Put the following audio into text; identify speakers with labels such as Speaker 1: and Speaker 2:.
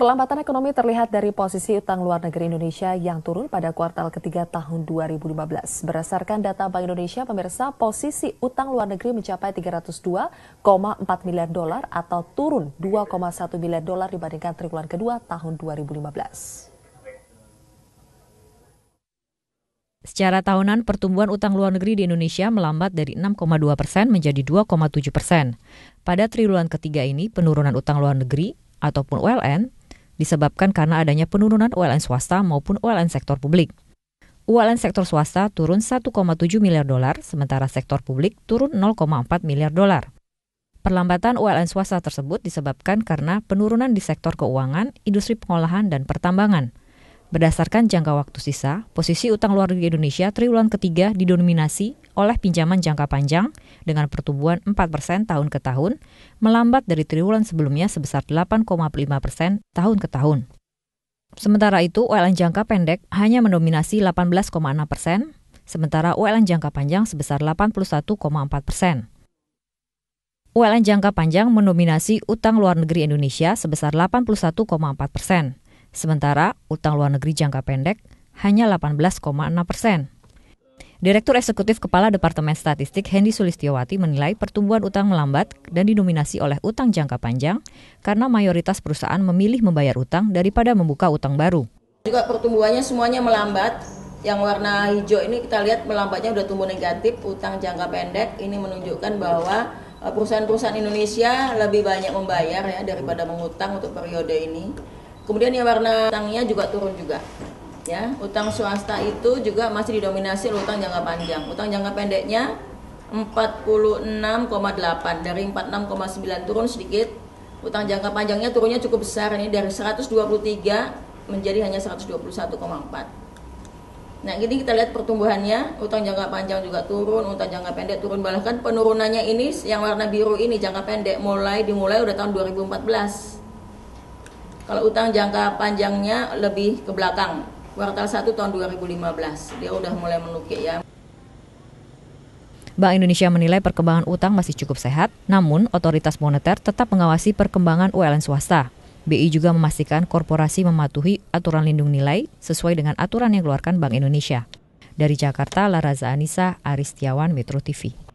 Speaker 1: Perlambatan ekonomi terlihat dari posisi utang luar negeri Indonesia yang turun pada kuartal ketiga tahun 2015. Berdasarkan data Bank Indonesia, pemirsa, posisi utang luar negeri mencapai 302,4 miliar dolar atau turun 2,1 miliar dolar dibandingkan triwulan kedua tahun 2015.
Speaker 2: Secara tahunan, pertumbuhan utang luar negeri di Indonesia melambat dari 6,2 persen menjadi 2,7 persen. Pada triwulan ketiga ini, penurunan utang luar negeri ataupun ULN disebabkan karena adanya penurunan ULN swasta maupun ULN sektor publik. ULN sektor swasta turun 1,7 miliar dolar, sementara sektor publik turun 0,4 miliar dolar. Perlambatan ULN swasta tersebut disebabkan karena penurunan di sektor keuangan, industri pengolahan, dan pertambangan. Berdasarkan jangka waktu sisa, posisi utang luar negeri Indonesia triwulan ketiga didominasi oleh pinjaman jangka panjang dengan pertumbuhan 4% persen tahun ke tahun, melambat dari triwulan sebelumnya sebesar 8,5% persen tahun ke tahun. Sementara itu, ULN jangka pendek hanya mendominasi 18,6 persen, sementara ULN jangka panjang sebesar 81,4 persen. ULN jangka panjang mendominasi utang luar negeri Indonesia sebesar 81,4 persen, Sementara utang luar negeri jangka pendek hanya 18,6 persen. Direktur Eksekutif Kepala Departemen Statistik Hendy Sulistiowati menilai pertumbuhan utang melambat dan dinominasi oleh utang jangka panjang karena mayoritas perusahaan memilih membayar utang daripada membuka utang baru.
Speaker 3: Juga pertumbuhannya semuanya melambat, yang warna hijau ini kita lihat melambatnya sudah tumbuh negatif, utang jangka pendek ini menunjukkan bahwa eh, perusahaan-perusahaan Indonesia lebih banyak membayar ya daripada mengutang untuk periode ini. Kemudian yang warna utangnya juga turun juga. Ya, utang swasta itu juga masih didominasi oleh utang jangka panjang. Utang jangka pendeknya 46,8 dari 46,9 turun sedikit. Utang jangka panjangnya turunnya cukup besar ini dari 123 menjadi hanya 121,4. Nah, gini kita lihat pertumbuhannya, utang jangka panjang juga turun, utang jangka pendek turun bahkan penurunannya ini yang warna biru ini jangka pendek mulai dimulai udah tahun 2014 kalau utang jangka panjangnya lebih ke belakang, kuartal 1 tahun 2015. Dia udah mulai menukik ya.
Speaker 2: Bank Indonesia menilai perkembangan utang masih cukup sehat, namun otoritas moneter tetap mengawasi perkembangan ULN swasta. BI juga memastikan korporasi mematuhi aturan lindung nilai sesuai dengan aturan yang keluarkan Bank Indonesia. Dari Jakarta, Laraza Anissa, Aristiawan, Metro TV.